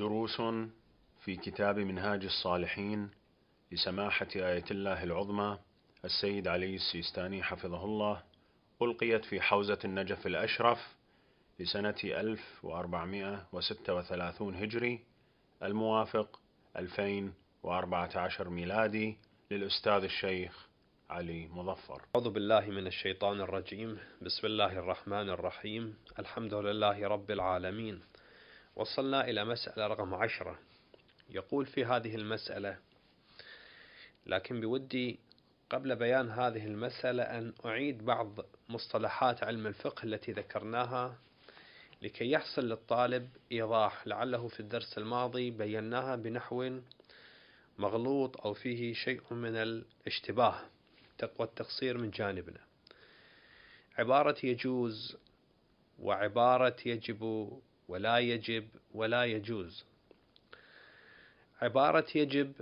دروس في كتاب منهاج الصالحين لسماحة آية الله العظمى السيد علي السيستاني حفظه الله ألقيت في حوزة النجف الأشرف لسنة 1436 هجري الموافق 2014 ميلادي للأستاذ الشيخ علي مظفر أعوذ بالله من الشيطان الرجيم بسم الله الرحمن الرحيم الحمد لله رب العالمين وصلنا إلى مسألة رقم عشرة يقول في هذه المسألة لكن بودي قبل بيان هذه المسألة أن أعيد بعض مصطلحات علم الفقه التي ذكرناها لكي يحصل للطالب إيضاح لعله في الدرس الماضي بيناها بنحو مغلوط أو فيه شيء من الاشتباه والتقصير من جانبنا عبارة يجوز وعبارة يجب ولا يجب ولا يجوز عبارة يجب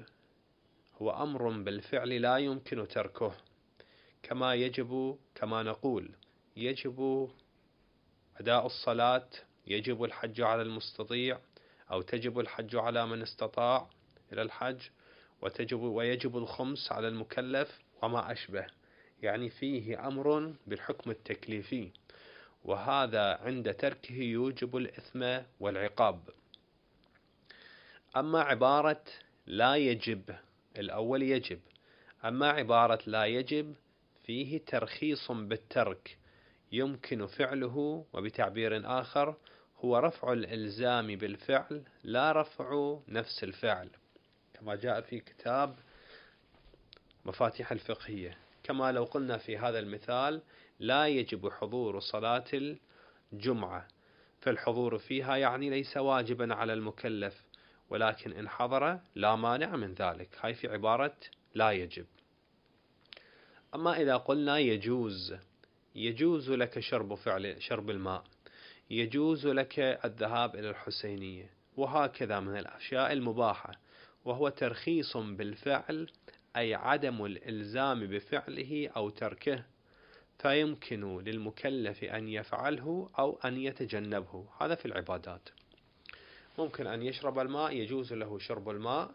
هو أمر بالفعل لا يمكن تركه كما يجب كما نقول يجب أداء الصلاة يجب الحج على المستطيع أو تجب الحج على من استطاع إلى الحج وتجب ويجب الخمس على المكلف وما أشبه يعني فيه أمر بالحكم التكليفي وهذا عند تركه يوجب الإثم والعقاب أما عبارة لا يجب الأول يجب أما عبارة لا يجب فيه ترخيص بالترك يمكن فعله وبتعبير آخر هو رفع الإلزام بالفعل لا رفع نفس الفعل كما جاء في كتاب مفاتيح الفقهية كما لو قلنا في هذا المثال لا يجب حضور صلاة الجمعة فالحضور فيها يعني ليس واجبا على المكلف ولكن إن حضر لا مانع من ذلك هاي في عبارة لا يجب أما إذا قلنا يجوز يجوز لك شرب فعل شرب الماء يجوز لك الذهاب إلى الحسينية وهكذا من الأشياء المباحة وهو ترخيص بالفعل أي عدم الإلزام بفعله أو تركه فيمكن للمكلف أن يفعله أو أن يتجنبه هذا في العبادات ممكن أن يشرب الماء يجوز له شرب الماء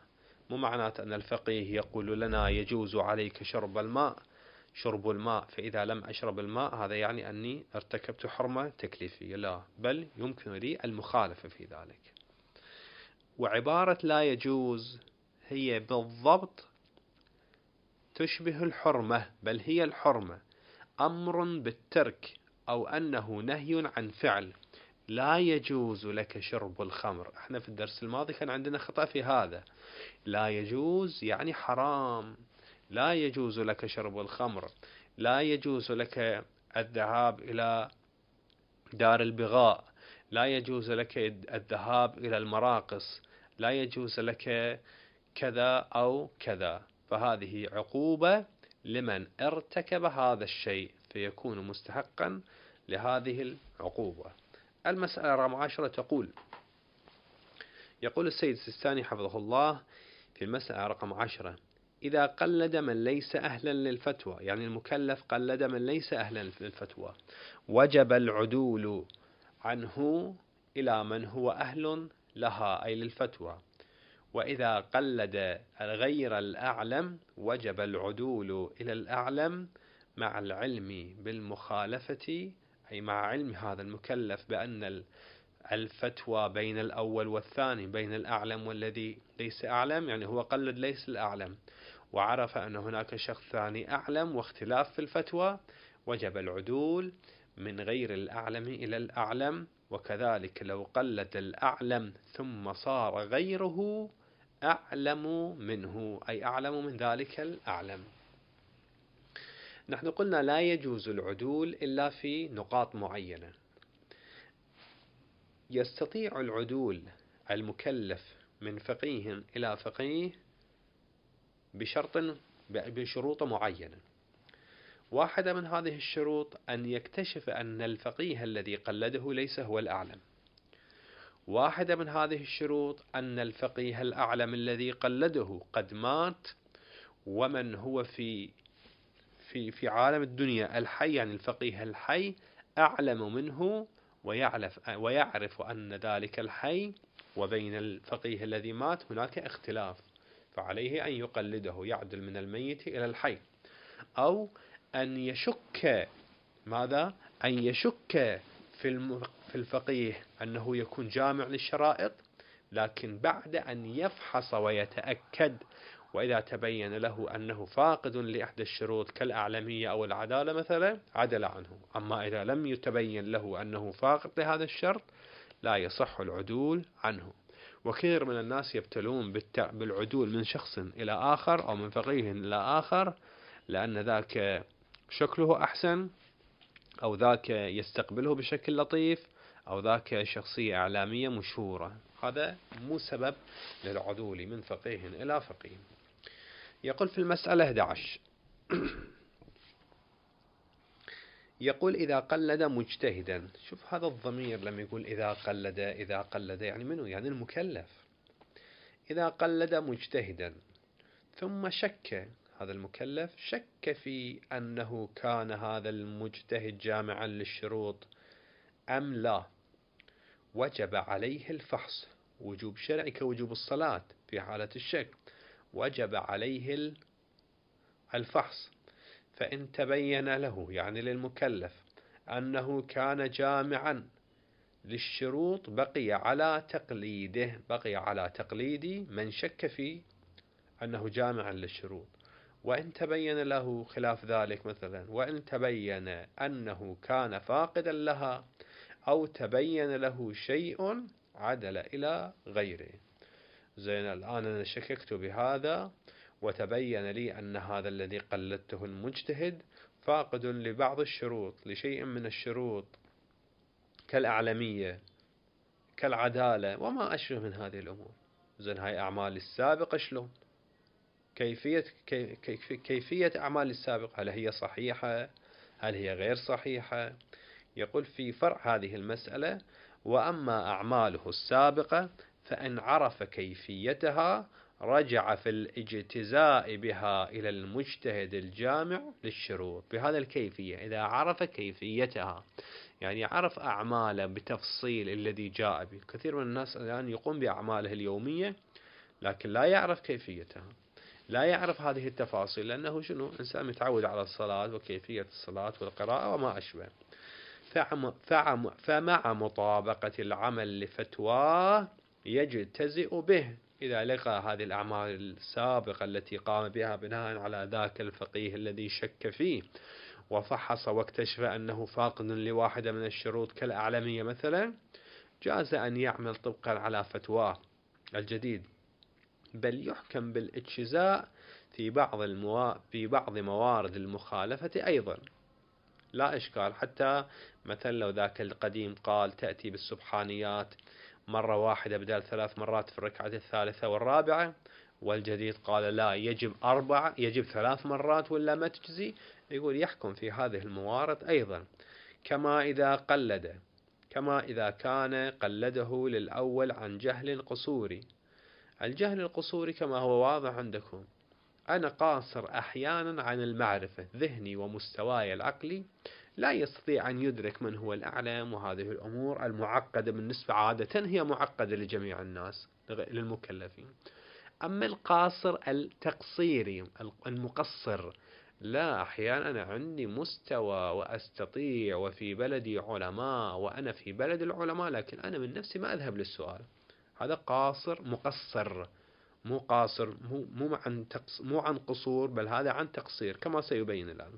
مو معناته أن الفقيه يقول لنا يجوز عليك شرب الماء شرب الماء فإذا لم أشرب الماء هذا يعني أني ارتكبت حرمة تكليفية لا بل يمكن لي المخالفة في ذلك وعبارة لا يجوز هي بالضبط تشبه الحرمة بل هي الحرمة أمر بالترك أو أنه نهي عن فعل لا يجوز لك شرب الخمر احنا في الدرس الماضي كان عندنا خطأ في هذا لا يجوز يعني حرام لا يجوز لك شرب الخمر لا يجوز لك الذهاب إلى دار البغاء لا يجوز لك الذهاب إلى المراقص لا يجوز لك كذا أو كذا فهذه عقوبة لمن ارتكب هذا الشيء فيكون مستحقا لهذه العقوبة المسألة رقم عشرة تقول يقول السيد السيستاني حفظه الله في المسألة رقم عشرة إذا قلد من ليس أهلا للفتوى يعني المكلف قلد من ليس أهلا للفتوى وجب العدول عنه إلى من هو أهل لها أي للفتوى وإذا قلد غير الأعلم وجب العدول إلى الأعلم مع العلم بالمخالفة أي مع علم هذا المكلف بأن الفتوى بين الأول والثاني بين الأعلم والذي ليس أعلم يعني هو قلد ليس الأعلم وعرف أن هناك شخص ثاني أعلم واختلاف في الفتوى وجب العدول من غير الأعلم إلى الأعلم وكذلك لو قلد الأعلم ثم صار غيره أعلم منه أي أعلم من ذلك الأعلم نحن قلنا لا يجوز العدول إلا في نقاط معينة يستطيع العدول المكلف من فقيه إلى فقيه بشرط بشروط معينة واحدة من هذه الشروط أن يكتشف أن الفقيه الذي قلده ليس هو الأعلم واحدة من هذه الشروط أن الفقيه الأعلم الذي قلده قد مات ومن هو في في في عالم الدنيا الحي يعني الفقيه الحي أعلم منه ويعرف ويعرف أن ذلك الحي وبين الفقيه الذي مات هناك اختلاف فعليه أن يقلده يعدل من الميت إلى الحي أو أن يشك ماذا؟ أن يشك في في الفقيه أنه يكون جامع للشرائط لكن بعد أن يفحص ويتأكد وإذا تبين له أنه فاقد لإحدى الشروط كالأعلمية أو العدالة مثلا عدل عنه أما إذا لم يتبين له أنه فاقد لهذا الشرط لا يصح العدول عنه وكثير من الناس يبتلون بالعدول من شخص إلى آخر أو من فقيه إلى آخر لأن ذاك شكله أحسن أو ذاك يستقبله بشكل لطيف أو ذاك شخصية إعلامية مشهورة هذا مو سبب للعدول من فقيه إلى فقيه يقول في المسألة 11 يقول إذا قلد مجتهدا شوف هذا الضمير لما يقول إذا قلد إذا قلد يعني منو يعني المكلف إذا قلد مجتهدا ثم شك هذا المكلف شك في أنه كان هذا المجتهد جامعا للشروط أم لا وجب عليه الفحص وجوب شرعي كوجوب الصلاة في حالة الشك وجب عليه الفحص فإن تبين له يعني للمكلف أنه كان جامعا للشروط بقي على تقليده بقي على تقليد من شك في أنه جامع للشروط وإن تبين له خلاف ذلك مثلا وإن تبين أنه كان فاقدا لها أو تبين له شيء عدل إلى غيره زين الآن أنا شككت بهذا وتبين لي أن هذا الذي قلدته المجتهد فاقد لبعض الشروط لشيء من الشروط كالأعلمية كالعدالة وما أشبه من هذه الأمور زين هاي أعمال السابقة شلون كيفية كيفية أعمال السابقة هل هي صحيحة هل هي غير صحيحة يقول في فرع هذه المسألة وأما أعماله السابقة فإن عرف كيفيتها رجع في الاجتزاء بها إلى المجتهد الجامع للشروط بهذا الكيفية إذا عرف كيفيتها يعني عرف أعماله بتفصيل الذي جاء به كثير من الناس الآن يعني يقوم بأعماله اليومية لكن لا يعرف كيفيتها لا يعرف هذه التفاصيل لأنه شنو إنسان متعود على الصلاة وكيفية الصلاة والقراءة وما أشبه فمع مطابقة العمل لفتواه يجتزئ به إذا لقى هذه الأعمال السابقة التي قام بها بناء على ذاك الفقيه الذي شك فيه وفحص واكتشف أنه فاقد لواحدة من الشروط كالأعلمية مثلا جاز أن يعمل طبقا على فتواه الجديد بل يحكم بالاجتزاء في بعض الموا... في بعض موارد المخالفة أيضا لا إشكال حتى مثلا لو ذاك القديم قال تأتي بالسبحانيات مرة واحدة بدل ثلاث مرات في الركعة الثالثة والرابعة والجديد قال لا يجب أربع يجب ثلاث مرات ولا ما تجزي يقول يحكم في هذه الموارد أيضا كما إذا قلد كما إذا كان قلده للأول عن جهل قصوري الجهل القصوري كما هو واضح عندكم أنا قاصر أحيانا عن المعرفة ذهني ومستواي العقلي لا يستطيع أن يدرك من هو الأعلم وهذه الأمور المعقدة بالنسبة عادة هي معقدة لجميع الناس للمكلفين أما القاصر التقصيري المقصر لا أحيانا أنا عندي مستوى وأستطيع وفي بلدي علماء وأنا في بلد العلماء لكن أنا من نفسي ما أذهب للسؤال هذا قاصر مقصر مو قاصر مو مو عن مو عن قصور بل هذا عن تقصير كما سيبين الآن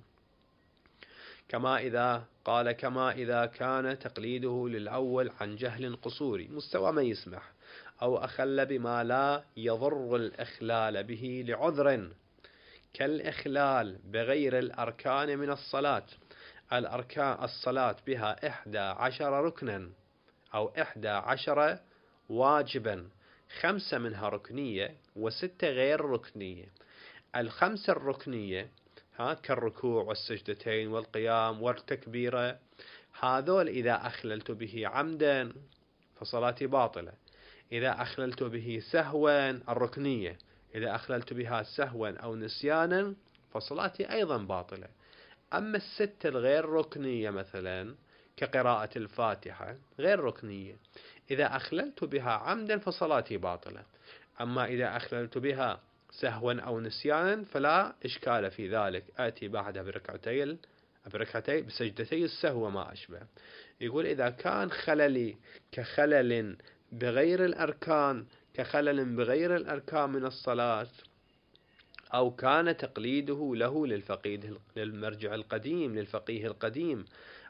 كما إذا قال كما إذا كان تقليده للأول عن جهل قصوري مستوى ما يسمح أو أخل بما لا يضر الإخلال به لعذر كالإخلال بغير الأركان من الصلاة الأركان الصلاة بها إحدى عشر ركنا أو إحدى عشر واجبا خمسة منها ركنية وستة غير ركنية الخمسة الركنية ها كالركوع والسجدتين والقيام والتكبيرة هذول إذا أخللت به عمدا فصلاتي باطلة إذا أخللت به سهوا الركنية إذا أخللت بها سهوا أو نسيانا فصلاتي أيضا باطلة أما الستة الغير ركنية مثلا كقراءة الفاتحة غير ركنية إذا أخللت بها عمدا فصلاتي باطلة أما إذا أخللت بها سهوا أو نسيانا فلا إشكال في ذلك آتي بعدها بركعتي بركعتي بسجدتي السهو وما أشبه يقول إذا كان خللي كخلل بغير الأركان كخلل بغير الأركان من الصلاة أو كان تقليده له للفقيد للمرجع القديم للفقيه القديم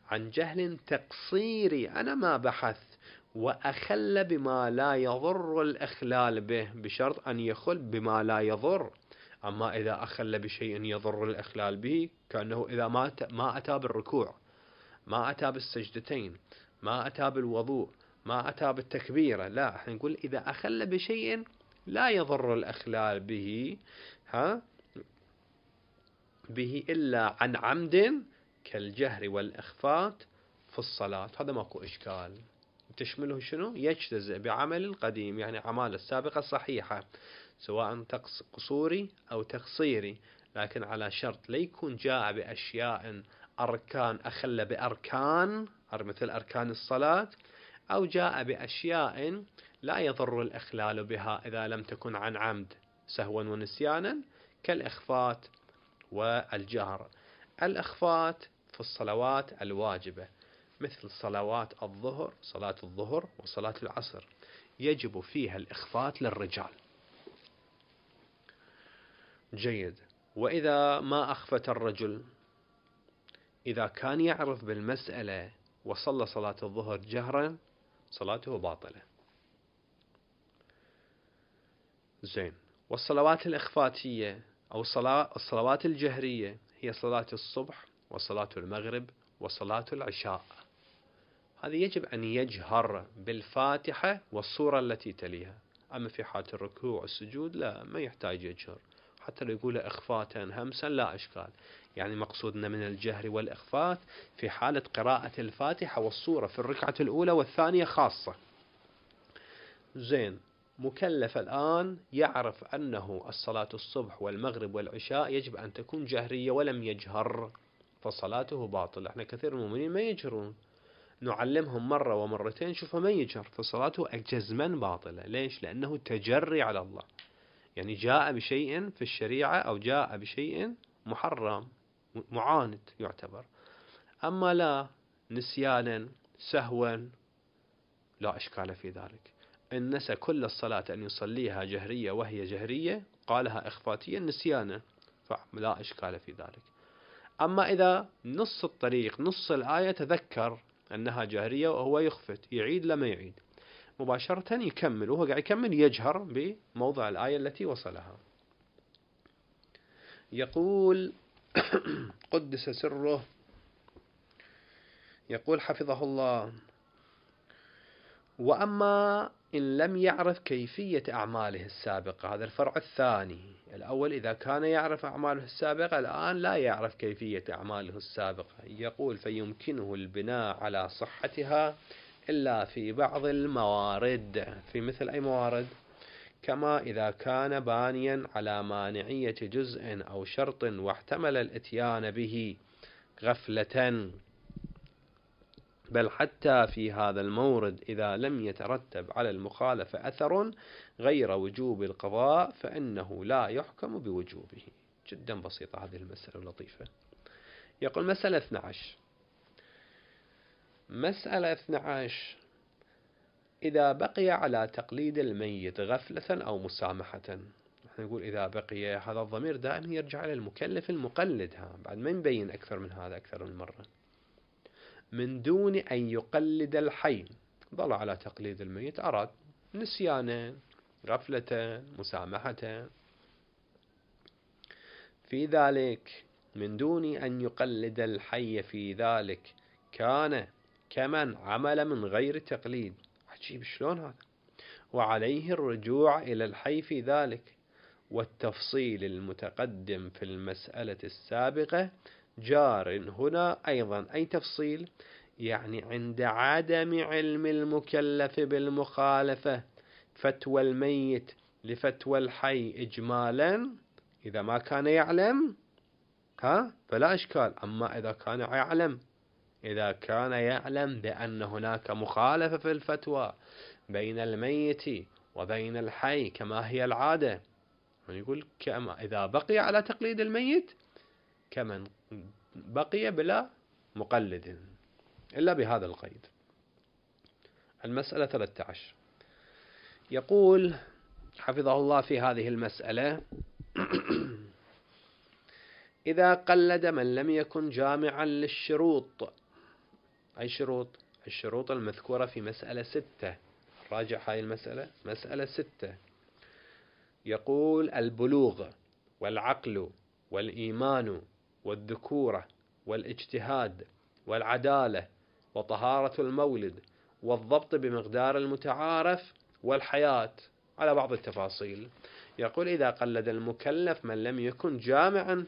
عن جهل تقصيري أنا ما بحثت وأخل بما لا يضر الإخلال به بشرط أن يخل بما لا يضر أما إذا أخل بشيء يضر الإخلال به كأنه إذا ما ما أتى بالركوع ما أتى بالسجدتين ما أتى بالوضوء ما أتى بالتكبيرة لا احنا نقول إذا أخل بشيء لا يضر الإخلال به ها به إلا عن عمد كالجهر والإخفات في الصلاة هذا ماكو إشكال تشمله شنو يجتزئ بعمل القديم يعني أعماله السابقة الصحيحة سواء تقص قصوري أو تقصيري لكن على شرط لا يكون جاء بأشياء أركان أخل بأركان مثل أركان الصلاة أو جاء بأشياء لا يضر الإخلال بها إذا لم تكن عن عمد سهوا ونسيانا كالإخفات والجهر الإخفات في الصلوات الواجبة مثل صلوات الظهر صلاة الظهر وصلاة العصر يجب فيها الإخفات للرجال جيد وإذا ما أخفت الرجل إذا كان يعرف بالمسألة وصلى صلاة الظهر جهرا صلاته باطلة زين والصلوات الإخفاتية أو الصلوات الجهرية هي صلاة الصبح وصلاة المغرب وصلاة العشاء هذا يجب أن يجهر بالفاتحة والصورة التي تليها أما في حالة الركوع والسجود لا ما يحتاج يجهر حتى لو يقول إخفاتا همسا لا إشكال يعني مقصودنا من الجهر والإخفات في حالة قراءة الفاتحة والصورة في الركعة الأولى والثانية خاصة زين مكلف الآن يعرف أنه الصلاة الصبح والمغرب والعشاء يجب أن تكون جهرية ولم يجهر فصلاته باطلة احنا كثير من المؤمنين ما يجهرون نعلمهم مرة ومرتين شوفوا ما يجر فصلاته أجزما باطلة ليش لأنه تجري على الله يعني جاء بشيء في الشريعة أو جاء بشيء محرم معاند يعتبر أما لا نسيانا سهوا لا إشكال في ذلك إن نسى كل الصلاة أن يصليها جهرية وهي جهرية قالها إخفاتيا نسيانا فلا إشكال في ذلك أما إذا نص الطريق نص الآية تذكر أنها جهرية وهو يخفت يعيد لما يعيد مباشرة يكمل وهو قاعد يكمل يجهر بموضع الآية التي وصلها يقول قدس سره يقول حفظه الله وأما إن لم يعرف كيفية أعماله السابقة هذا الفرع الثاني الأول إذا كان يعرف أعماله السابقة الآن لا يعرف كيفية أعماله السابقة يقول فيمكنه البناء على صحتها إلا في بعض الموارد في مثل أي موارد كما إذا كان بانيا على مانعية جزء أو شرط واحتمل الإتيان به غفلة بل حتى في هذا المورد إذا لم يترتب على المخالفة أثر غير وجوب القضاء فإنه لا يحكم بوجوبه جدا بسيطة هذه المسألة لطيفة يقول مسألة 12 مسألة 12 إذا بقي على تقليد الميت غفلة أو مسامحة احنا نقول إذا بقي هذا الضمير دائما يرجع إلى المكلف المقلد ها بعد ما نبين أكثر من هذا أكثر من مرة من دون أن يقلد الحي ظل على تقليد الميت أراد نسيانه غفلته مسامحته في ذلك من دون أن يقلد الحي في ذلك كان كمن عمل من غير تقليد عجيب شلون هذا وعليه الرجوع إلى الحي في ذلك والتفصيل المتقدم في المسألة السابقة جار هنا أيضا أي تفصيل يعني عند عدم علم المكلف بالمخالفة فتوى الميت لفتوى الحي إجمالا إذا ما كان يعلم ها فلا إشكال أما إذا كان يعلم إذا كان يعلم بأن هناك مخالفة في الفتوى بين الميت وبين الحي كما هي العادة يعني يقول كما إذا بقي على تقليد الميت كمن بقي بلا مقلد إلا بهذا القيد المسألة 13 يقول حفظه الله في هذه المسألة إذا قلد من لم يكن جامعا للشروط أي شروط الشروط المذكورة في مسألة ستة راجع هاي المسألة مسألة ستة يقول البلوغ والعقل والإيمان والذكورة والاجتهاد والعدالة وطهارة المولد والضبط بمقدار المتعارف والحياة على بعض التفاصيل يقول إذا قلد المكلف من لم يكن جامعا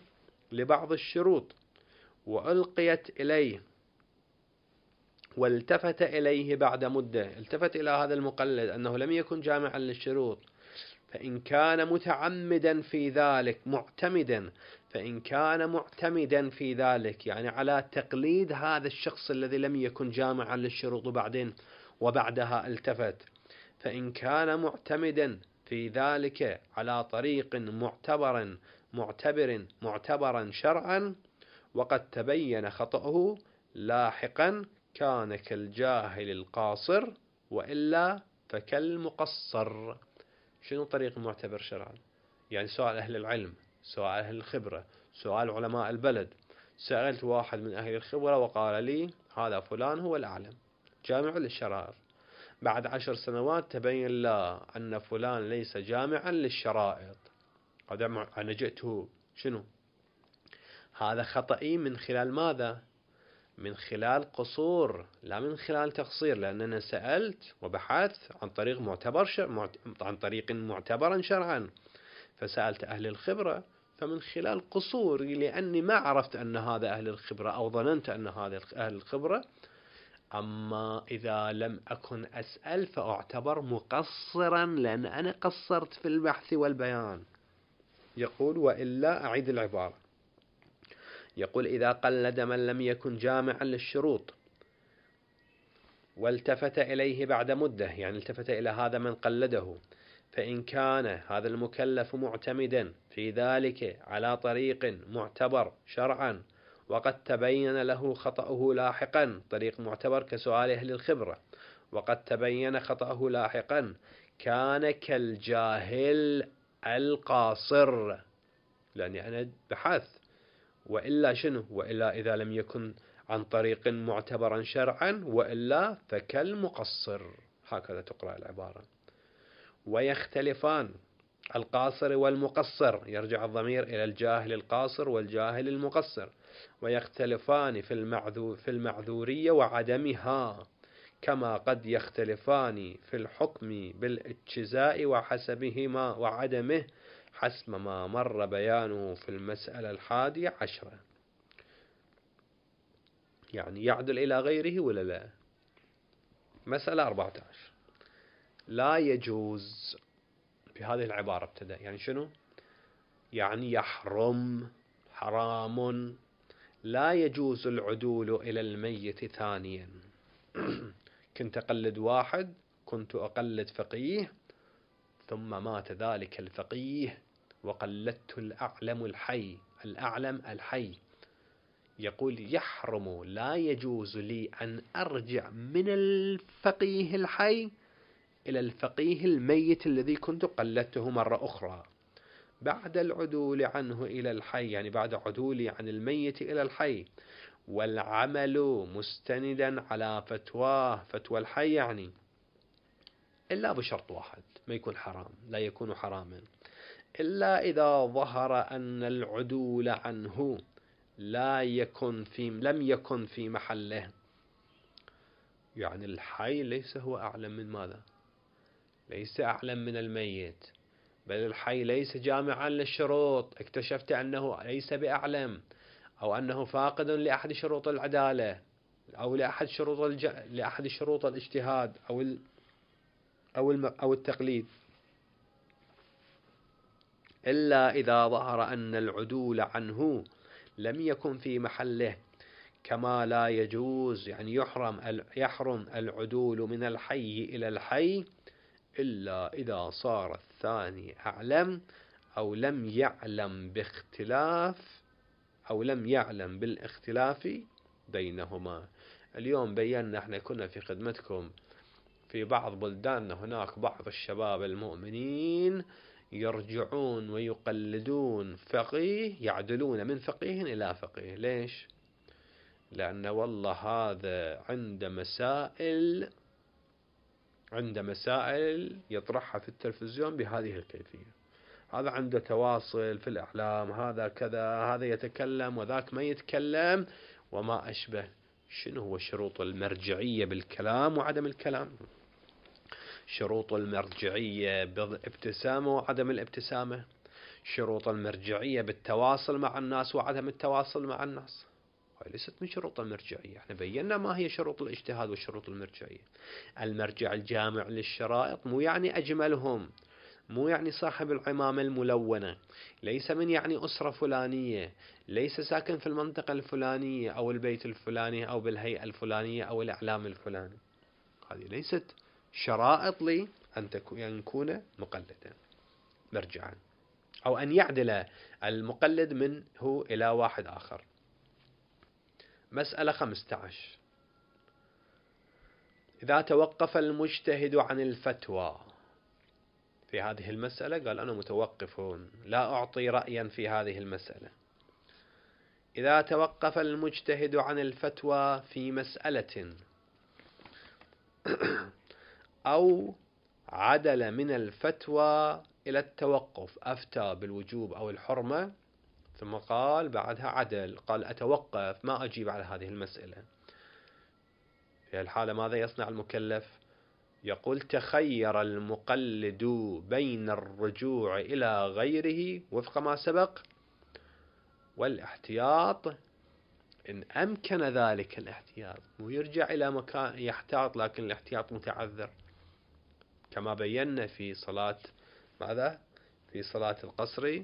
لبعض الشروط وألقيت إليه والتفت إليه بعد مدة التفت إلى هذا المقلد أنه لم يكن جامعا للشروط فإن كان متعمدا في ذلك معتمدا فإن كان معتمدا في ذلك يعني على تقليد هذا الشخص الذي لم يكن جامعا للشروط وبعدين وبعدها التفت فإن كان معتمدا في ذلك على طريق معتبر معتبر معتبرا شرعا وقد تبين خطأه لاحقا كان كالجاهل القاصر وإلا فكالمقصر شنو طريق معتبر شرعا يعني سؤال أهل العلم سؤال أهل الخبرة سؤال علماء البلد سألت واحد من أهل الخبرة وقال لي هذا فلان هو الأعلم جامع للشرائر بعد عشر سنوات تبين لا أن فلان ليس جامعا للشرائط هذا أنا جئته شنو هذا خطئي من خلال ماذا من خلال قصور لا من خلال تقصير لأن أنا سألت وبحثت عن طريق معتبر شر... عن طريق معتبرا شرعا فسألت أهل الخبرة فمن خلال قصوري لأني ما عرفت أن هذا أهل الخبرة أو ظننت أن هذا أهل الخبرة أما إذا لم أكن أسأل فأعتبر مقصرا لأن أنا قصرت في البحث والبيان يقول وإلا أعيد العبارة يقول إذا قلد من لم يكن جامعا للشروط والتفت إليه بعد مدة يعني التفت إلى هذا من قلده فإن كان هذا المكلف معتمدا في ذلك على طريق معتبر شرعا وقد تبين له خطأه لاحقا طريق معتبر كسؤال أهل الخبرة وقد تبين خطأه لاحقا كان كالجاهل القاصر لأني يعني أنا بحث وإلا شنو وإلا إذا لم يكن عن طريق معتبرا شرعا وإلا فكالمقصر هكذا تقرأ العبارة ويختلفان القاصر والمقصر يرجع الضمير إلى الجاهل القاصر والجاهل المقصر ويختلفان في, المعذور في المعذورية وعدمها كما قد يختلفان في الحكم بالاتجزاء وحسبهما وعدمه حسب ما مر بيانه في المسألة الحادية عشرة يعني يعدل إلى غيره ولا لا مسألة 14 لا يجوز بهذه العبارة ابتدى يعني شنو يعني يحرم حرام لا يجوز العدول إلى الميت ثانيا كنت أقلد واحد كنت أقلد فقيه ثم مات ذلك الفقيه وقلدت الأعلم الحي الأعلم الحي يقول يحرم لا يجوز لي أن أرجع من الفقيه الحي إلى الفقيه الميت الذي كنت قلدته مرة أخرى بعد العدول عنه إلى الحي يعني بعد عدولي عن الميت إلى الحي والعمل مستندا على فتواه فتوى الحي يعني إلا بشرط واحد ما يكون حرام لا يكون حراما إلا إذا ظهر أن العدول عنه لا يكن في لم يكن في محله يعني الحي ليس هو أعلم من ماذا ليس أعلم من الميت بل الحي ليس جامعا للشروط اكتشفت أنه ليس بأعلم أو أنه فاقد لأحد شروط العدالة أو لأحد شروط الج... لأحد شروط الاجتهاد أو ال... أو الم... أو التقليد إلا إذا ظهر أن العدول عنه لم يكن في محله كما لا يجوز يعني يحرم يحرم العدول من الحي إلى الحي إلا إذا صار الثاني أعلم أو لم يعلم باختلاف أو لم يعلم بالاختلاف بينهما اليوم بينا احنا كنا في خدمتكم في بعض بلداننا هناك بعض الشباب المؤمنين يرجعون ويقلدون فقيه يعدلون من فقيه إلى فقيه ليش؟ لأن والله هذا عنده مسائل عنده مسائل يطرحها في التلفزيون بهذه الكيفية هذا عنده تواصل في الإعلام هذا كذا هذا يتكلم وذاك ما يتكلم وما أشبه شنو هو شروط المرجعية بالكلام وعدم الكلام شروط المرجعية بالابتسامة وعدم الابتسامة شروط المرجعية بالتواصل مع الناس وعدم التواصل مع الناس هاي ليست من شروط المرجعية احنا بينا ما هي شروط الاجتهاد والشروط المرجعية المرجع الجامع للشرائط مو يعني أجملهم مو يعني صاحب العمامة الملونة ليس من يعني أسرة فلانية ليس ساكن في المنطقة الفلانية أو البيت الفلاني أو بالهيئة الفلانية أو الإعلام الفلاني هذه ليست شرائط لي أن يكون مقلدا مرجعا أو أن يعدل المقلد منه إلى واحد آخر مسألة 15 إذا توقف المجتهد عن الفتوى في هذه المسألة قال أنا متوقف هون لا أعطي رأيا في هذه المسألة إذا توقف المجتهد عن الفتوى في مسألة أو عدل من الفتوى إلى التوقف أفتى بالوجوب أو الحرمة ثم قال بعدها عدل قال أتوقف ما أجيب على هذه المسألة في الحالة ماذا يصنع المكلف يقول تخير المقلد بين الرجوع إلى غيره وفق ما سبق والاحتياط إن أمكن ذلك الاحتياط ويرجع إلى مكان يحتاط لكن الاحتياط متعذر كما بينا في صلاة ماذا في صلاة القصر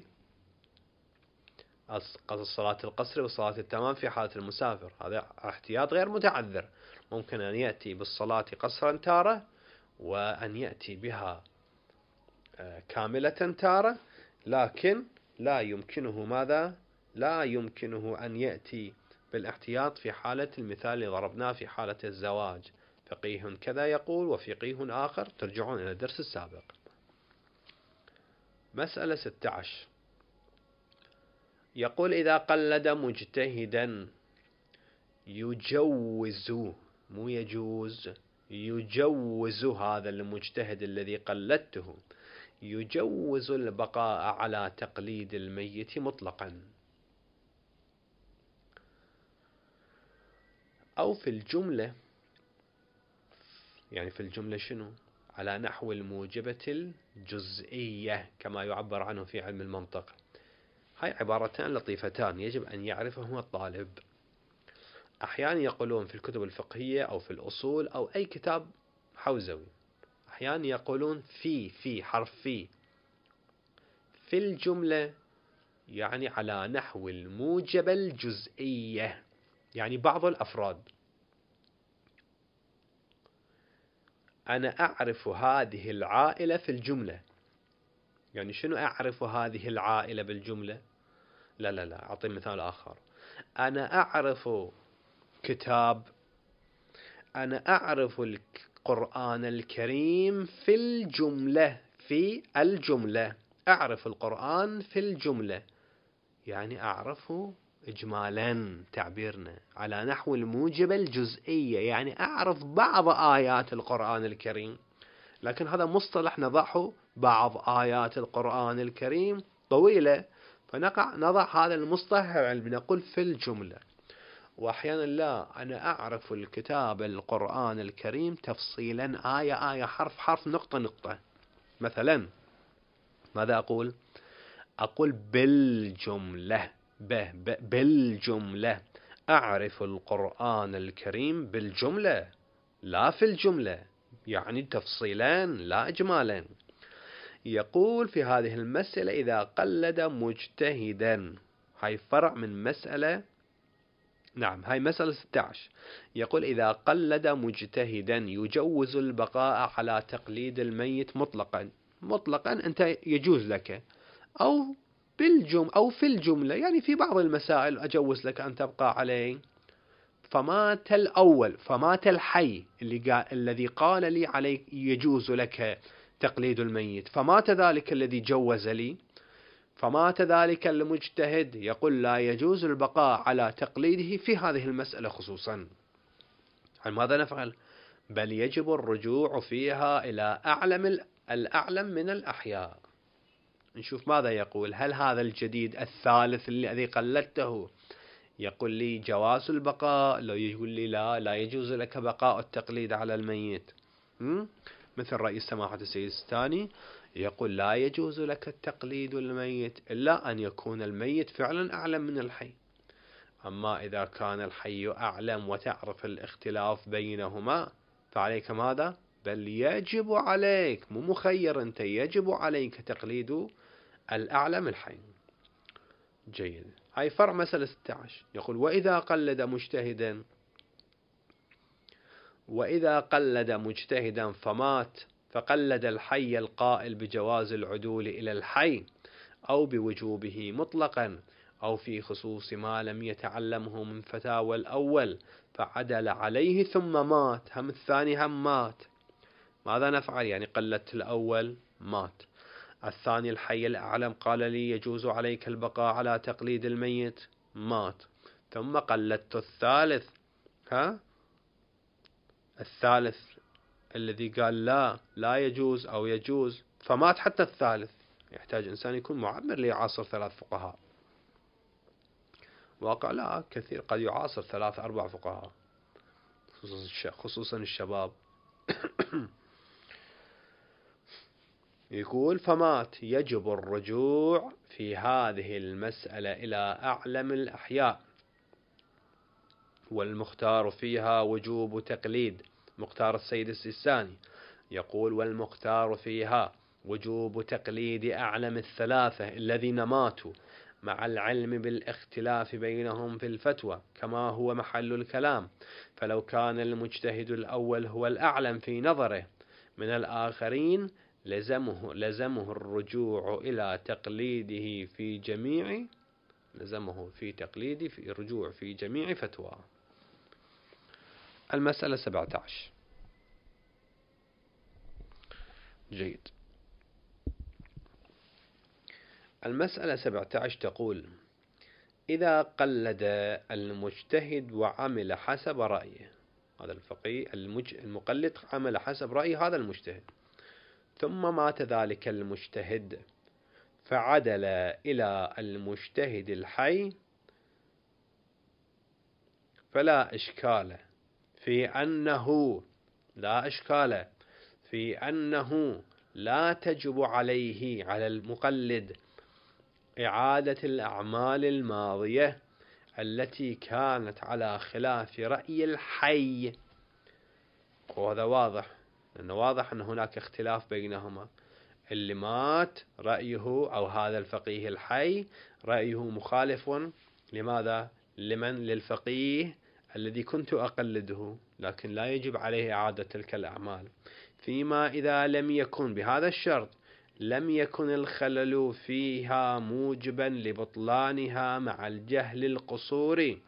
صلاة القصر والصلاة التمام في حالة المسافر هذا احتياط غير متعذر ممكن أن يأتي بالصلاة قصرا تارة وأن يأتي بها آه، كاملة تارة لكن لا يمكنه ماذا لا يمكنه أن يأتي بالاحتياط في حالة المثال اللي ضربناه في حالة الزواج فقيه كذا يقول وفقيه آخر ترجعون إلى الدرس السابق مسألة 16 يقول إذا قلد مجتهدا يجوز مو يجوز يجوز هذا المجتهد الذي قلدته يجوز البقاء على تقليد الميت مطلقا أو في الجملة يعني في الجملة شنو على نحو الموجبة الجزئية كما يعبر عنه في علم المنطق هاي عبارتان لطيفتان يجب أن يعرفهما الطالب أحيانا يقولون في الكتب الفقهية أو في الأصول أو أي كتاب حوزوي أحيانا يقولون في في حرف في في الجملة يعني على نحو الموجبة الجزئية يعني بعض الأفراد أنا أعرف هذه العائلة في الجملة يعني شنو أعرف هذه العائلة بالجملة لا لا لا أعطي مثال آخر أنا أعرف كتاب أنا أعرف القرآن الكريم في الجملة في الجملة أعرف القرآن في الجملة يعني أعرفه إجمالا تعبيرنا على نحو الموجبة الجزئية يعني أعرف بعض آيات القرآن الكريم لكن هذا مصطلح نضعه بعض آيات القرآن الكريم طويلة فنقع نضع هذا المصطلح نقول في الجملة وأحيانا لا أنا أعرف الكتاب القرآن الكريم تفصيلا آية آية حرف حرف نقطة نقطة مثلا ماذا أقول أقول بالجملة ب ب بالجملة أعرف القرآن الكريم بالجملة لا في الجملة يعني تفصيلا لا إجمالا يقول في هذه المسألة إذا قلد مجتهدا هاي فرع من مسألة نعم هاي مسألة 16 يقول إذا قلد مجتهدا يجوز البقاء على تقليد الميت مطلقا مطلقا أنت يجوز لك أو بالجم أو في الجملة يعني في بعض المسائل أجوز لك أن تبقى عليه فمات الأول فمات الحي اللي قال الذي قال لي عليك يجوز لك تقليد الميت فمات ذلك الذي جوز لي فمات ذلك المجتهد يقول لا يجوز البقاء على تقليده في هذه المسألة خصوصا عن ماذا نفعل؟ بل يجب الرجوع فيها إلى أعلم الأعلم من الأحياء نشوف ماذا يقول هل هذا الجديد الثالث الذي قلدته يقول لي جواز البقاء لو يقول لي لا لا يجوز لك بقاء التقليد على الميت مثل رئيس سماحة السيد الثاني يقول لا يجوز لك التقليد الميت إلا أن يكون الميت فعلا أعلم من الحي أما إذا كان الحي أعلم وتعرف الاختلاف بينهما فعليك ماذا؟ بل يجب عليك مو مخير أنت يجب عليك تقليد الأعلم الحي جيد هاي فرع مسألة 16 يقول وإذا قلد مجتهدا وإذا قلد مجتهدا فمات فقلد الحي القائل بجواز العدول إلى الحي أو بوجوبه مطلقا أو في خصوص ما لم يتعلمه من فتاوى الأول فعدل عليه ثم مات هم الثاني هم مات ماذا نفعل يعني قلدت الأول مات الثاني الحي الأعلم قال لي يجوز عليك البقاء على تقليد الميت مات ثم قلدت الثالث ها الثالث الذي قال لا لا يجوز أو يجوز فمات حتى الثالث يحتاج إنسان يكون معمر ليعاصر ثلاث فقهاء واقع لا كثير قد يعاصر ثلاث أربع فقهاء خصوصا الشباب يقول فمات يجب الرجوع في هذه المسألة إلى أعلم الأحياء والمختار فيها وجوب تقليد مختار السيد السيستاني يقول والمختار فيها وجوب تقليد أعلم الثلاثة الذين ماتوا مع العلم بالاختلاف بينهم في الفتوى كما هو محل الكلام فلو كان المجتهد الأول هو الأعلم في نظره من الآخرين لزمه لزمه الرجوع إلى تقليده في جميع لزمه في تقليد في الرجوع في جميع فتواه المسألة 17 جيد المسألة 17 تقول إذا قلد المجتهد وعمل حسب رأيه هذا الفقيه المج... المقلد عمل حسب رأي هذا المجتهد ثم مات ذلك المجتهد فعدل إلى المجتهد الحي فلا إشكال في أنه لا إشكال في أنه لا تجب عليه على المقلد إعادة الأعمال الماضية التي كانت على خلاف رأي الحي وهذا واضح لأنه واضح أن هناك اختلاف بينهما اللي مات رأيه أو هذا الفقيه الحي رأيه مخالف لماذا لمن للفقيه الذي كنت أقلده لكن لا يجب عليه إعادة تلك الأعمال فيما إذا لم يكن بهذا الشرط لم يكن الخلل فيها موجبا لبطلانها مع الجهل القصوري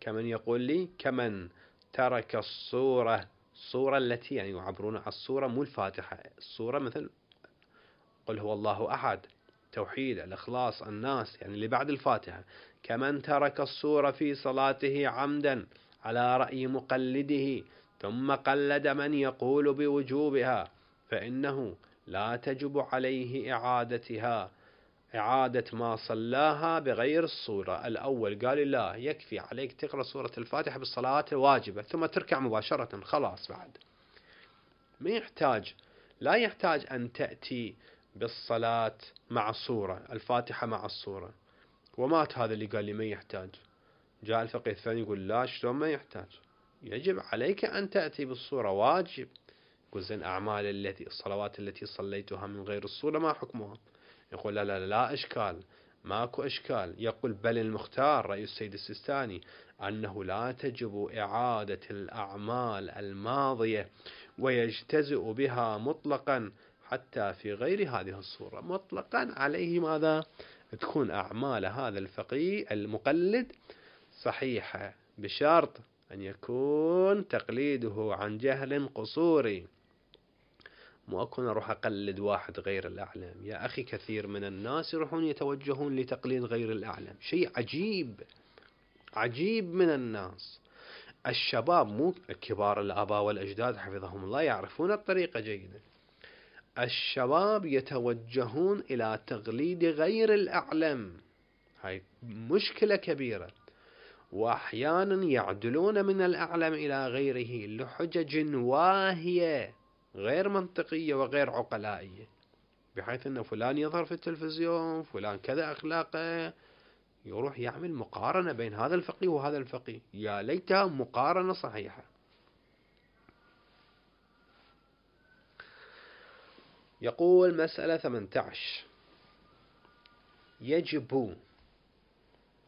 كمن يقول لي كمن ترك الصورة الصورة التي يعني يعبرون عن الصورة مو الفاتحة الصورة مثل قل هو الله أحد توحيد الإخلاص الناس يعني اللي بعد الفاتحة كمن ترك الصور في صلاته عمدا على رأي مقلده ثم قلد من يقول بوجوبها فإنه لا تجب عليه إعادتها إعادة ما صلاها بغير الصورة الأول قال لا يكفي عليك تقرأ سورة الفاتحة بالصلاة الواجبة ثم تركع مباشرة خلاص بعد ما يحتاج لا يحتاج أن تأتي بالصلاة مع الصورة الفاتحة مع الصورة ومات هذا اللي قال لي ما يحتاج جاء الفقيه الثاني يقول لا شلون ما يحتاج يجب عليك أن تأتي بالصورة واجب يقول زين أعمال التي الصلوات التي صليتها من غير الصورة ما حكمها يقول لا لا لا, لا إشكال ماكو إشكال يقول بل المختار رأي السيد السيستاني أنه لا تجب إعادة الأعمال الماضية ويجتزئ بها مطلقا حتى في غير هذه الصورة مطلقا عليه ماذا تكون أعمال هذا الفقيه المقلد صحيحة بشرط أن يكون تقليده عن جهل قصوري مو أكون أروح أقلد واحد غير الأعلم يا أخي كثير من الناس يروحون يتوجهون لتقليد غير الأعلم شيء عجيب عجيب من الناس الشباب مو كبار الآباء والأجداد حفظهم الله يعرفون الطريقة جيدا الشباب يتوجهون إلى تقليد غير الأعلم هاي مشكلة كبيرة وأحيانا يعدلون من الأعلم إلى غيره لحجج واهية غير منطقية وغير عقلائية بحيث أن فلان يظهر في التلفزيون فلان كذا أخلاقه يروح يعمل مقارنة بين هذا الفقيه وهذا الفقيه يا ليتها مقارنة صحيحة يقول مسألة 18 يجب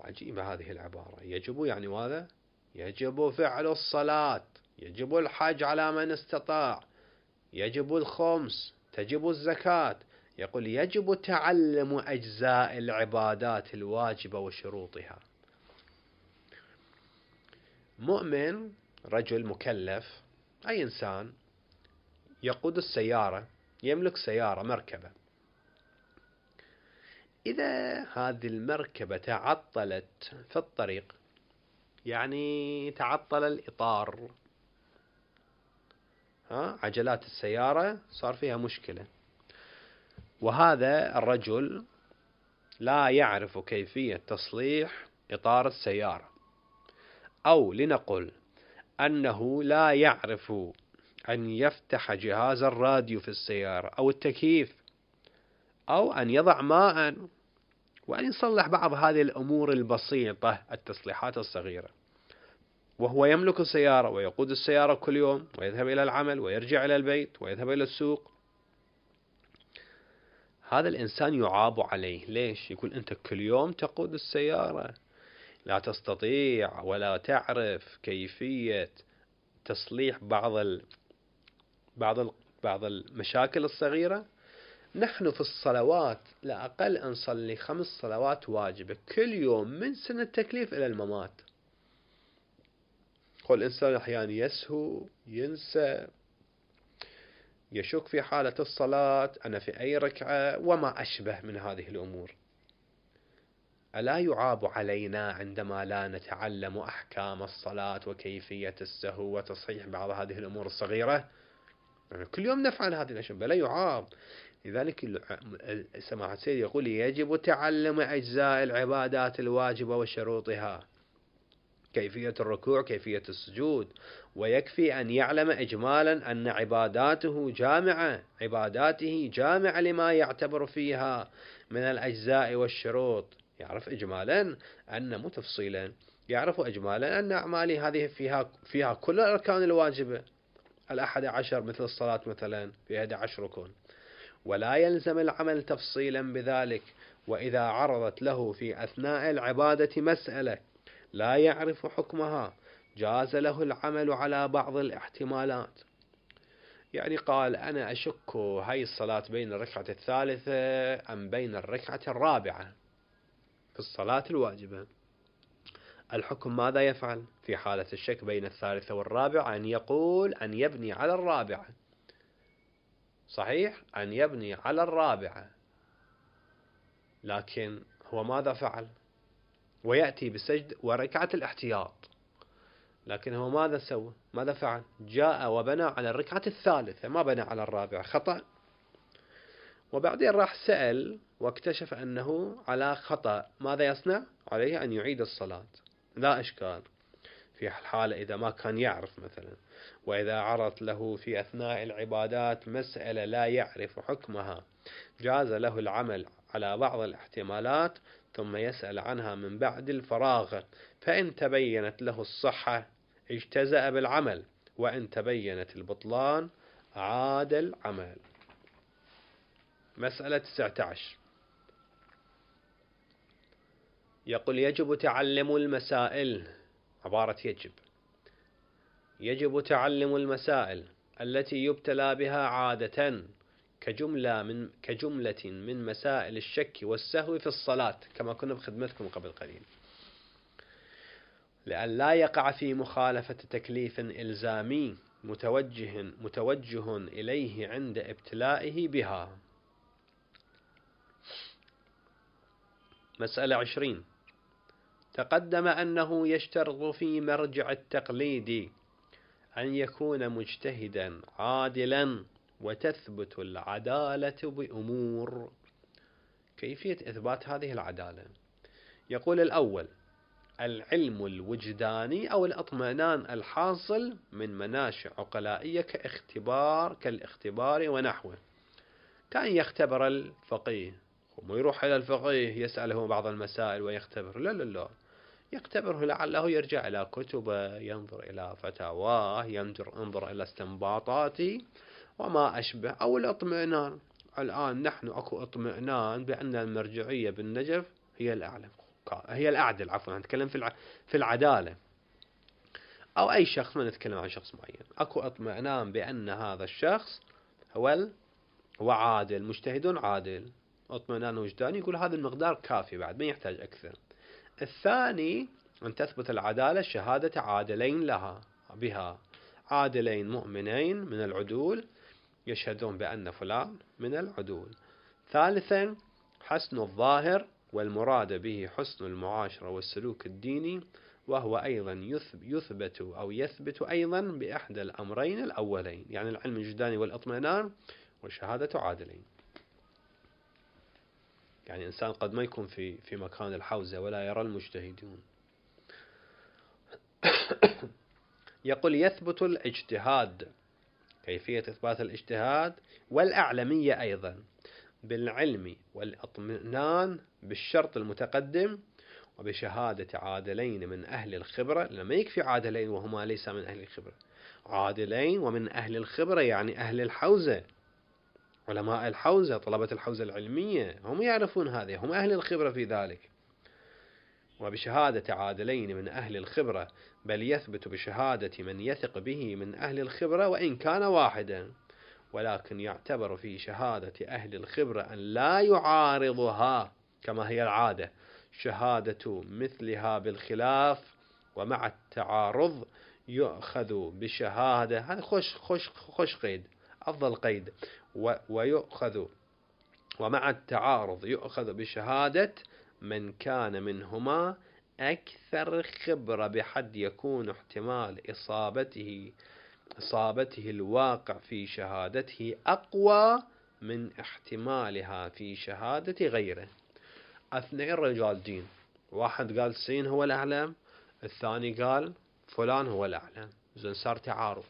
عجيبة هذه العبارة يجب يعني ماذا يجب فعل الصلاة يجب الحج على من استطاع يجب الخمس تجب الزكاة يقول يجب تعلم أجزاء العبادات الواجبة وشروطها مؤمن رجل مكلف أي إنسان يقود السيارة يملك سيارة مركبة إذا هذه المركبة تعطلت في الطريق يعني تعطل الإطار ها عجلات السيارة صار فيها مشكلة وهذا الرجل لا يعرف كيفية تصليح إطار السيارة أو لنقل أنه لا يعرف أن يفتح جهاز الراديو في السيارة أو التكييف أو أن يضع ماء وأن يصلح بعض هذه الأمور البسيطة التصليحات الصغيرة وهو يملك السيارة ويقود السيارة كل يوم ويذهب إلى العمل ويرجع إلى البيت ويذهب إلى السوق هذا الإنسان يعاب عليه ليش؟ يقول أنت كل يوم تقود السيارة لا تستطيع ولا تعرف كيفية تصليح بعض بعض بعض المشاكل الصغيرة نحن في الصلوات لا أقل أن نصلي خمس صلوات واجبة كل يوم من سن التكليف إلى الممات قل الإنسان أحيانا يسهو ينسى يشك في حالة الصلاة أنا في أي ركعة وما أشبه من هذه الأمور ألا يعاب علينا عندما لا نتعلم أحكام الصلاة وكيفية السهو وتصحيح بعض هذه الأمور الصغيرة؟ يعني كل يوم نفعل هذه الأشياء بلا يعاب لذلك سماحة السيد يقول يجب تعلم أجزاء العبادات الواجبة وشروطها كيفية الركوع كيفية السجود ويكفي أن يعلم إجمالا أن عباداته جامعة عباداته جامعة لما يعتبر فيها من الأجزاء والشروط يعرف إجمالا أن مو تفصيلا يعرف إجمالا أن أعمالي هذه فيها فيها كل الأركان الواجبة الأحد عشر مثل الصلاة مثلا في عشر ركن ولا يلزم العمل تفصيلا بذلك وإذا عرضت له في أثناء العبادة مسألة لا يعرف حكمها جاز له العمل على بعض الاحتمالات يعني قال أنا أشك هاي الصلاة بين الركعة الثالثة أم بين الركعة الرابعة في الصلاة الواجبة الحكم ماذا يفعل في حالة الشك بين الثالثة والرابعة أن يقول أن يبني على الرابعة صحيح أن يبني على الرابعة لكن هو ماذا فعل ويأتي بالسجد وركعة الاحتياط لكن هو ماذا سوى ماذا فعل جاء وبنى على الركعة الثالثة ما بنى على الرابعة خطأ وبعدين راح سأل واكتشف أنه على خطأ ماذا يصنع عليه أن يعيد الصلاة لا إشكال في الحالة إذا ما كان يعرف مثلا وإذا عرضت له في أثناء العبادات مسألة لا يعرف حكمها جاز له العمل على بعض الاحتمالات ثم يسأل عنها من بعد الفراغ فإن تبينت له الصحة اجتزأ بالعمل وإن تبينت البطلان عاد العمل مسألة 19 يقول يجب تعلم المسائل عبارة يجب يجب تعلم المسائل التي يبتلى بها عادة كجملة من كجملة من مسائل الشك والسهو في الصلاة كما كنا بخدمتكم قبل قليل لأن لا يقع في مخالفة تكليف إلزامي متوجه متوجه إليه عند ابتلائه بها مسألة عشرين تقدم أنه يشترط في مرجع التقليد أن يكون مجتهدا عادلا وتثبت العدالة بأمور كيفية إثبات هذه العدالة يقول الأول العلم الوجداني أو الأطمئنان الحاصل من مناشئ عقلائية كاختبار كالاختبار ونحوه كان يختبر الفقيه وما يروح إلى الفقيه يسأله بعض المسائل ويختبر لا لا لا يختبره لعله يرجع إلى كتبه ينظر إلى فتاواه ينظر انظر إلى استنباطاتي وما أشبه أو الاطمئنان الآن نحن أكو اطمئنان بأن المرجعية بالنجف هي الأعلى هي الأعدل عفوا نتكلم في في العدالة أو أي شخص ما نتكلم عن شخص معين أكو اطمئنان بأن هذا الشخص هو وعادل مجتهد عادل اطمئنان وجداني يقول هذا المقدار كافي بعد ما يحتاج أكثر الثاني أن تثبت العدالة شهادة عادلين لها بها عادلين مؤمنين من العدول يشهدون بأن فلان من العدول ثالثا حسن الظاهر والمراد به حسن المعاشرة والسلوك الديني وهو أيضا يثبت أو يثبت أيضا بإحدى الأمرين الأولين يعني العلم الجداني والإطمئنان وشهادة عادلين يعني إنسان قد ما يكون في في مكان الحوزة ولا يرى المجتهدون يقول يثبت الاجتهاد كيفية إثبات الاجتهاد والأعلمية أيضا بالعلم والإطمئنان بالشرط المتقدم وبشهادة عادلين من أهل الخبرة لما يكفي عادلين وهما ليس من أهل الخبرة عادلين ومن أهل الخبرة يعني أهل الحوزة علماء الحوزة طلبة الحوزة العلمية هم يعرفون هذا هم أهل الخبرة في ذلك وبشهادة عادلين من أهل الخبرة بل يثبت بشهادة من يثق به من أهل الخبرة وإن كان واحدا ولكن يعتبر في شهادة أهل الخبرة أن لا يعارضها كما هي العادة شهادة مثلها بالخلاف ومع التعارض يؤخذ بشهادة هذا خش خش خش قيد أفضل قيد ويؤخذ ومع التعارض يؤخذ بشهادة من كان منهما أكثر خبرة بحد يكون احتمال إصابته إصابته الواقع في شهادته أقوى من احتمالها في شهادة غيره اثنين رجال دين واحد قال سين هو الأعلم الثاني قال فلان هو الأعلم زين صار تعارض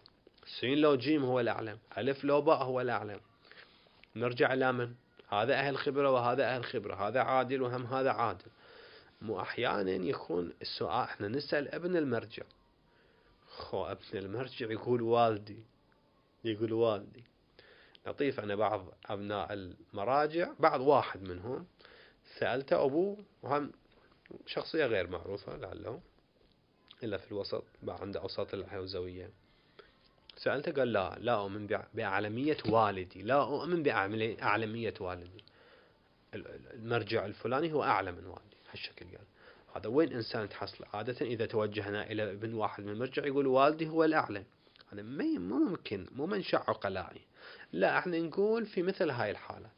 سين لو جيم هو الأعلم ألف لو باء هو الأعلم نرجع إلى من هذا أهل خبرة وهذا أهل خبرة هذا عادل وهم هذا عادل مو أحيانا يكون السؤال احنا نسأل ابن المرجع خو ابن المرجع يقول والدي يقول والدي لطيف أنا بعض أبناء المراجع بعض واحد منهم سألته أبوه وهم شخصية غير معروفة لعله إلا في الوسط عنده أوساط الحوزوية سألته قال لا لا أؤمن بأعلمية والدي لا أؤمن بأعلمية والدي المرجع الفلاني هو أعلى من والدي هالشكل قال يعني. هذا وين إنسان تحصل عادة إذا توجهنا إلى ابن واحد من المرجع يقول والدي هو الأعلى هذا ما مو ممكن مو منشأ عقلائي لا احنا نقول في مثل هاي الحالات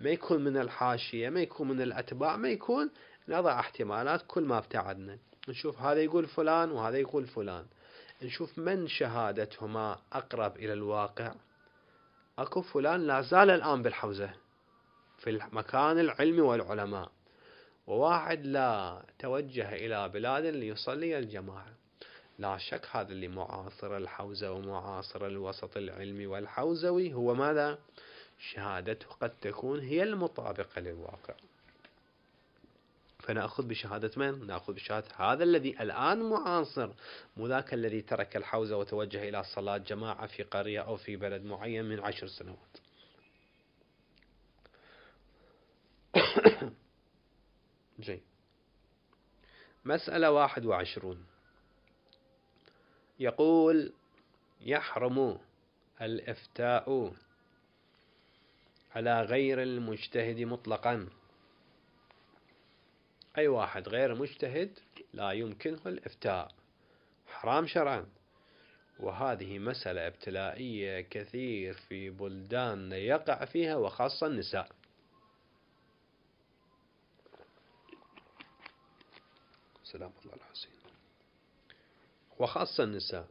ما يكون من الحاشية ما يكون من الأتباع ما يكون نضع احتمالات كل ما ابتعدنا نشوف هذا يقول فلان وهذا يقول فلان نشوف من شهادتهما أقرب إلى الواقع أكو فلان لا زال الآن بالحوزة في المكان العلمي والعلماء وواحد لا توجه إلى بلاد ليصلي الجماعة لا شك هذا اللي معاصر الحوزة ومعاصر الوسط العلمي والحوزوي هو ماذا؟ شهادته قد تكون هي المطابقة للواقع فنأخذ بشهادة من؟ نأخذ بشهادة هذا الذي الآن معاصر مو ذاك الذي ترك الحوزة وتوجه إلى صلاة جماعة في قرية أو في بلد معين من عشر سنوات جي مسألة 21 يقول يحرم الإفتاء على غير المجتهد مطلقا أي واحد غير مجتهد لا يمكنه الإفتاء حرام شرعا وهذه مسألة ابتلائية كثير في بلدان يقع فيها وخاصة النساء سلام الله الحسين وخاصة النساء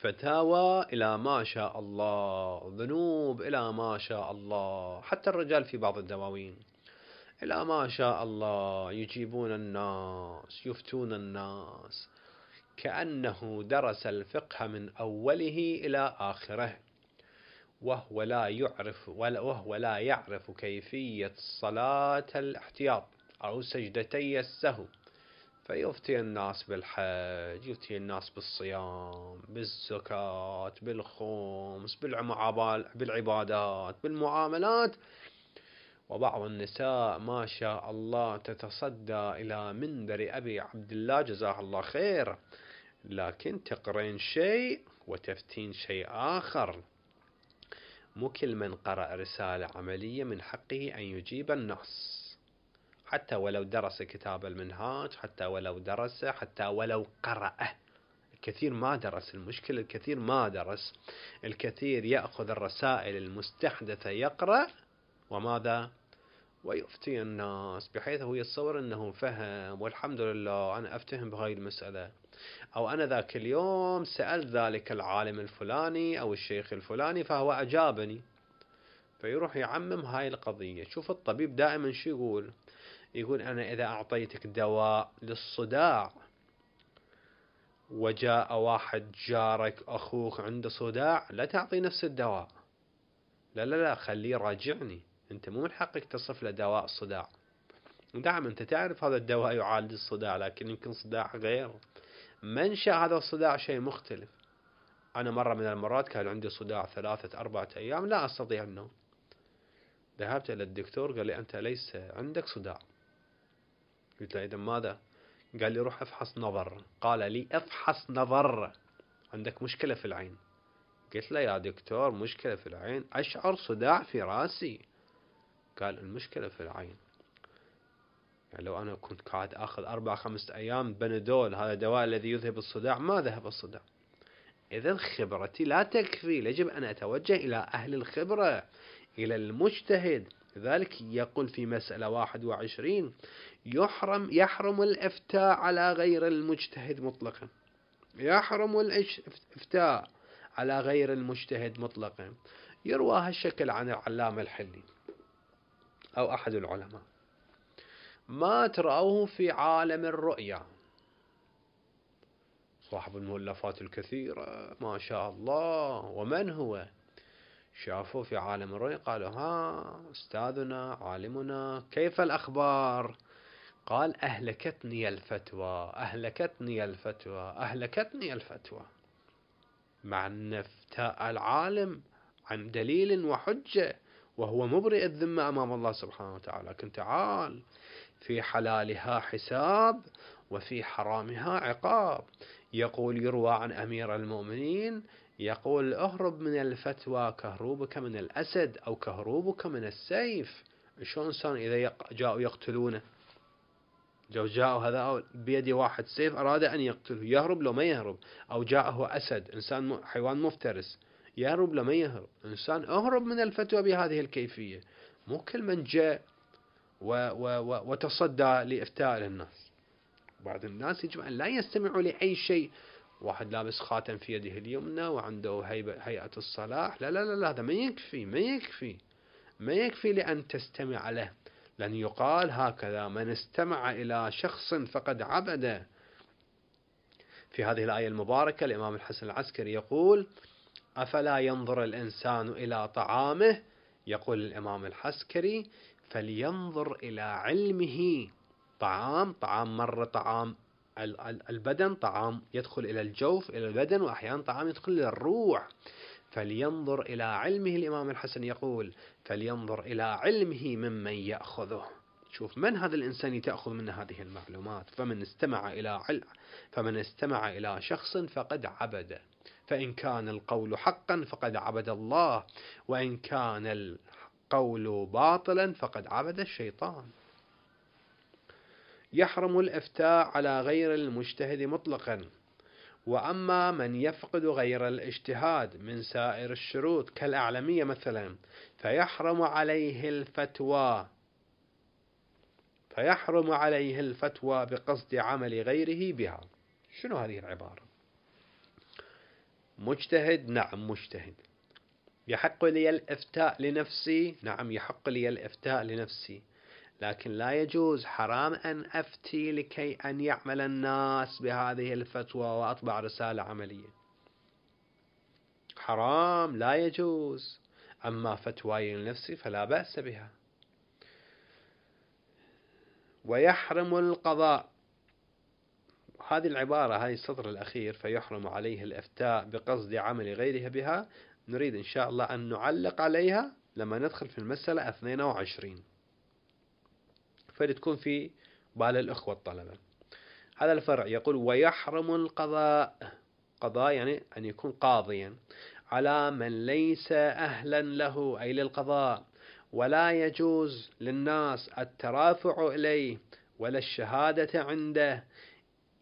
فتاوى إلى ما شاء الله ذنوب إلى ما شاء الله حتى الرجال في بعض الدواوين إلى ما شاء الله يجيبون الناس يفتون الناس كأنه درس الفقه من أوله إلى آخره وهو لا يعرف وهو لا يعرف كيفية صلاة الاحتياط أو سجدتي السهو فيفتي الناس بالحج يفتي الناس بالصيام بالزكاة بالخمس بالعبادات بالمعاملات وبعض النساء ما شاء الله تتصدى إلى منبر أبي عبد الله جزاه الله خير لكن تقرين شيء وتفتين شيء آخر مو كل من قرأ رسالة عملية من حقه أن يجيب النص حتى ولو درس كتاب المنهاج حتى ولو درس حتى ولو قرأ الكثير ما درس المشكلة الكثير ما درس الكثير يأخذ الرسائل المستحدثة يقرأ وماذا ويفتي الناس بحيث هو يتصور أنه فهم والحمد لله أنا أفتهم بهاي المسألة أو أنا ذاك اليوم سألت ذلك العالم الفلاني أو الشيخ الفلاني فهو أجابني فيروح يعمم هاي القضية شوف الطبيب دائما شو يقول يقول أنا إذا أعطيتك دواء للصداع وجاء واحد جارك أخوك عنده صداع لا تعطي نفس الدواء لا لا لا خليه راجعني أنت مو من حقك تصف له دواء الصداع نعم أنت تعرف هذا الدواء يعالج الصداع لكن يمكن صداع غير منشأ هذا الصداع شيء مختلف أنا مرة من المرات كان عندي صداع ثلاثة أربعة أيام لا أستطيع النوم ذهبت إلى الدكتور قال لي أنت ليس عندك صداع قلت له إذا ماذا قال لي روح افحص نظر قال لي افحص نظر عندك مشكلة في العين قلت له يا دكتور مشكلة في العين أشعر صداع في راسي قال المشكلة في العين يعني لو أنا كنت قاعد أخذ أربع خمسة أيام بنادول هذا الدواء الذي يذهب الصداع ما ذهب الصداع إذا خبرتي لا تكفي يجب أن أتوجه إلى أهل الخبرة إلى المجتهد لذلك يقول في مسألة واحد وعشرين يحرم يحرم الإفتاء على غير المجتهد مطلقا يحرم الإفتاء على غير المجتهد مطلقا يروى هالشكل عن العلامة الحلي أو أحد العلماء ما ترأوه في عالم الرؤيا صاحب المؤلفات الكثيرة ما شاء الله ومن هو شافوا في عالم الرؤيا قالوا ها أستاذنا عالمنا كيف الأخبار قال أهلكتني الفتوى أهلكتني الفتوى أهلكتني الفتوى مع أن العالم عن دليل وحجة وهو مبرئ الذمة أمام الله سبحانه وتعالى لكن تعال في حلالها حساب وفي حرامها عقاب يقول يروى عن أمير المؤمنين يقول اهرب من الفتوى كهروبك من الأسد أو كهروبك من السيف شلون إنسان إذا جاءوا يقتلونه لو جاءوا هذا بيدي واحد سيف أراد أن يقتله يهرب لو ما يهرب أو جاءه أسد إنسان حيوان مفترس يهرب لما يهرب إنسان اهرب من الفتوى بهذه الكيفية مو كل من جاء و و و وتصدى لإفتاء للناس بعض الناس يجب أن لا يستمعوا لأي شيء واحد لابس خاتم في يده اليمنى وعنده هيبة هيئة الصلاح لا لا لا, لا هذا ما يكفي ما يكفي ما يكفي لأن تستمع له لأن يقال هكذا من استمع إلى شخص فقد عبده في هذه الآية المباركة الإمام الحسن العسكري يقول أفلا ينظر الإنسان إلى طعامه يقول الإمام الحسكري فلينظر إلى علمه طعام طعام مرة طعام البدن طعام يدخل إلى الجوف إلى البدن وأحيانا طعام يدخل إلى الروح فلينظر إلى علمه الإمام الحسن يقول فلينظر إلى علمه ممن يأخذه شوف من هذا الإنسان تأخذ منه هذه المعلومات فمن استمع إلى علم فمن استمع إلى شخص فقد عبده فإن كان القول حقا فقد عبد الله وإن كان القول باطلا فقد عبد الشيطان يحرم الإفتاء على غير المجتهد مطلقا وأما من يفقد غير الاجتهاد من سائر الشروط كالأعلمية مثلا فيحرم عليه الفتوى فيحرم عليه الفتوى بقصد عمل غيره بها شنو هذه العبارة مجتهد نعم مجتهد يحق لي الإفتاء لنفسي نعم يحق لي الإفتاء لنفسي لكن لا يجوز حرام أن أفتي لكي أن يعمل الناس بهذه الفتوى وأطبع رسالة عملية حرام لا يجوز أما فتواي لنفسي فلا بأس بها ويحرم القضاء هذه العبارة هذه السطر الأخير فيحرم عليه الإفتاء بقصد عمل غيره بها نريد إن شاء الله أن نعلق عليها لما ندخل في المسألة 22 فلتكون في بال الأخوة الطلبة هذا الفرع يقول ويحرم القضاء قضاء يعني أن يكون قاضيا على من ليس أهلا له أي للقضاء ولا يجوز للناس الترافع إليه ولا الشهادة عنده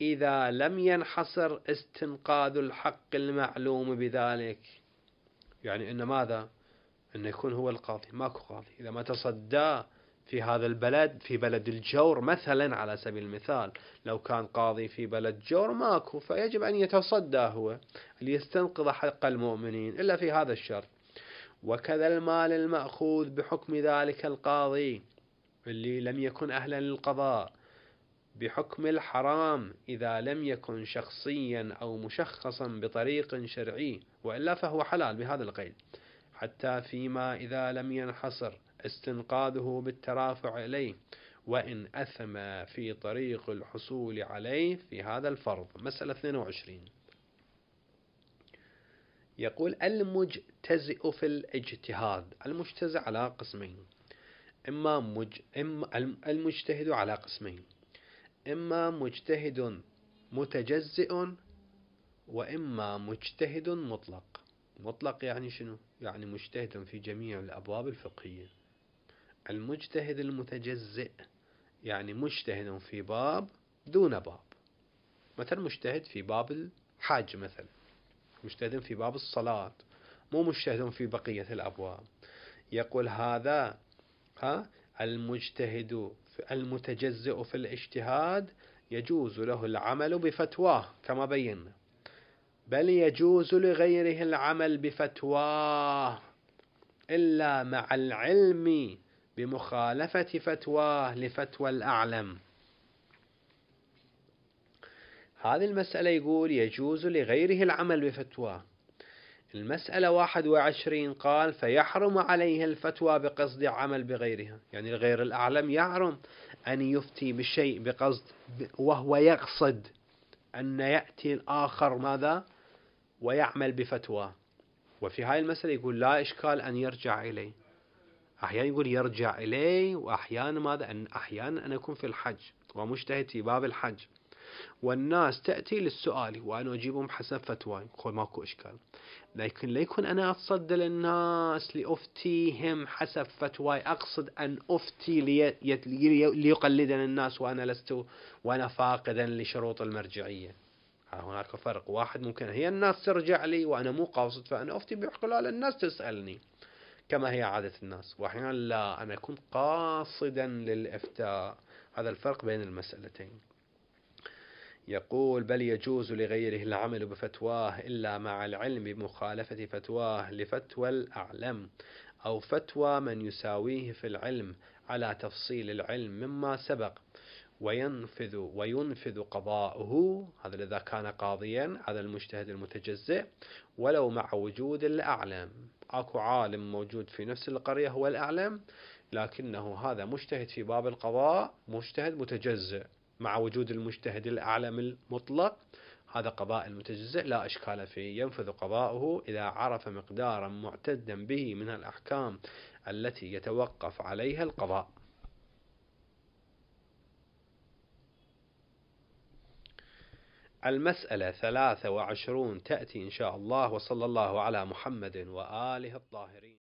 إذا لم ينحصر استنقاذ الحق المعلوم بذلك يعني أن ماذا أن يكون هو القاضي ماكو قاضي إذا ما تصدى في هذا البلد في بلد الجور مثلا على سبيل المثال لو كان قاضي في بلد جور ماكو فيجب أن يتصدى هو ليستنقذ حق المؤمنين إلا في هذا الشرط وكذا المال المأخوذ بحكم ذلك القاضي اللي لم يكن أهلا للقضاء بحكم الحرام إذا لم يكن شخصيا أو مشخصا بطريق شرعي وإلا فهو حلال بهذا القيد حتى فيما إذا لم ينحصر استنقاذه بالترافع إليه وإن أثم في طريق الحصول عليه في هذا الفرض مسألة 22 يقول المجتزئ في الاجتهاد المجتزئ على قسمين إما إما المجتهد على قسمين إما مجتهد متجزئ وإما مجتهد مطلق مطلق يعني شنو؟ يعني مجتهد في جميع الأبواب الفقهية المجتهد المتجزئ يعني مجتهد في باب دون باب مثلا مجتهد في باب الحاج مثلا مجتهد في باب الصلاة مو مجتهد في بقية الأبواب يقول هذا ها المجتهد المتجزئ في الاجتهاد يجوز له العمل بفتواه كما بينا بل يجوز لغيره العمل بفتواه إلا مع العلم بمخالفة فتواه لفتوى الأعلم هذه المسألة يقول يجوز لغيره العمل بفتواه المسألة 21 قال فيحرم عليه الفتوى بقصد عمل بغيرها يعني الغير الأعلم يحرم أن يفتي بشيء بقصد وهو يقصد أن يأتي الآخر ماذا ويعمل بفتوى وفي هاي المسألة يقول لا إشكال أن يرجع إليه أحيانا يقول يرجع إليه وأحيانا ماذا أن أحيانا أن أكون في الحج ومجتهد في باب الحج والناس تأتي للسؤال وأنا أجيبهم حسب فتواي خوي ماكو إشكال لكن لا يكون أنا أتصدى للناس لأفتيهم حسب فتواي أقصد أن أفتي لي... ليقلدني الناس وأنا لست وأنا فاقدا لشروط المرجعية هناك فرق واحد ممكن هي الناس ترجع لي وأنا مو قاصد فأنا أفتي بحق الناس تسألني كما هي عادة الناس وأحيانا لا أنا أكون قاصدا للإفتاء هذا الفرق بين المسألتين يقول بل يجوز لغيره العمل بفتواه إلا مع العلم بمخالفة فتواه لفتوى الأعلم أو فتوى من يساويه في العلم على تفصيل العلم مما سبق وينفذ وينفذ قضاؤه هذا إذا كان قاضيا على المجتهد المتجزئ ولو مع وجود الأعلم أكو عالم موجود في نفس القرية هو الأعلم لكنه هذا مجتهد في باب القضاء مجتهد متجزئ مع وجود المجتهد الأعلم المطلق هذا قضاء المتجزئ لا إشكال فيه ينفذ قضاؤه إذا عرف مقدارا معتدا به من الأحكام التي يتوقف عليها القضاء المسألة 23 تأتي إن شاء الله وصلى الله على محمد وآله الطاهرين